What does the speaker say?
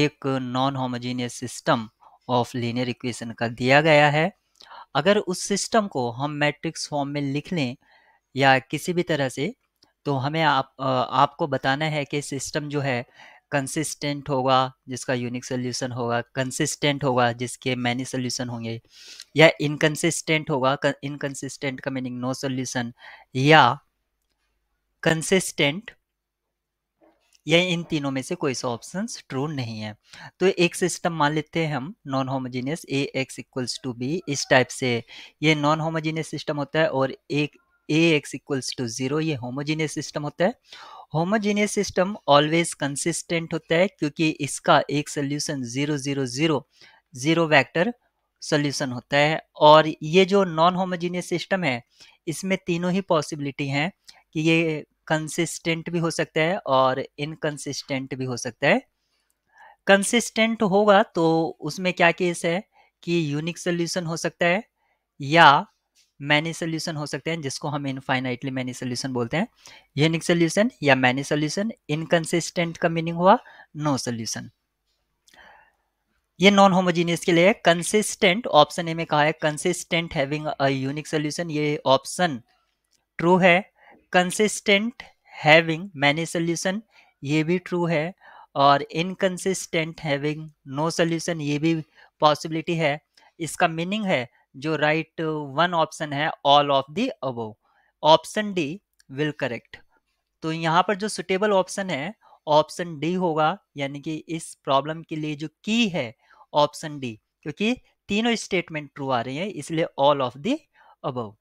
एक non homogeneous system of linear equation का दिया गया है अगर उस सिस्टम को हम मैट्रिक्स फॉर्म में लिख लें या किसी भी तरह से तो हमें आप आपको बताना है कि सिस्टम जो है कंसिस्टेंट होगा जिसका यूनिक सोल्यूशन होगा कंसिस्टेंट होगा जिसके मैनी सोल्यूशन होंगे या इनकन्सिस्टेंट होगा इनकन्सिस्टेंट का मीनिंग नो सोल्यूशन या कंसिस्टेंट या इन तीनों में से कोई सा ऑप्शन ट्रू नहीं है तो एक सिस्टम मान लेते हैं हम non homogeneous A X equals to B इस टाइप से ये नॉन होमोजीनियस सिस्टम होता है और एक A X equals to zero ये होमोजीनियस सिस्टम होता है होमोजीनियस सिस्टम ऑलवेज कंसिस्टेंट होता है क्योंकि इसका एक solution zero zero zero zero vector solution होता है और ये जो नॉन होमोजीनियस सिस्टम है इसमें तीनों ही पॉसिबिलिटी हैं कि ये कंसिस्टेंट भी हो सकता है और इनकन्सिस्टेंट भी हो सकता है कंसिस्टेंट होगा तो उसमें क्या केस है कि यूनिक सोल्यूशन हो सकता है या मैनी सोल्यूशन हो सकते हैं जिसको हम इनफाइनाइटली मैनी सोल्यूशन बोलते हैं यूनिक सोल्यूशन या मैनी सोल्यूशन इनकन्सिस्टेंट का मीनिंग हुआ नो सोल्यूशन ये नॉन होमोजीनियस के लिए कंसिस्टेंट ऑप्शन ए में कहा है consistent having a unique solution ये ऑप्शन ट्रू है कंसिस्टेंट हैविंग मैनी सोल्यूशन ये भी ट्रू है और इनकन्सिस्टेंट हैविंग नो सोल्यूशन ये भी पॉसिबिलिटी है इसका मीनिंग है जो राइट वन ऑप्शन है ऑल ऑफ दी अब ऑप्शन डी विल करेक्ट तो यहाँ पर जो सुटेबल ऑप्शन है ऑप्शन डी होगा यानी कि इस प्रॉब्लम के लिए जो की है ऑप्शन डी क्योंकि तीनों स्टेटमेंट ट्रू आ रही है इसलिए ऑल ऑफ दी अबव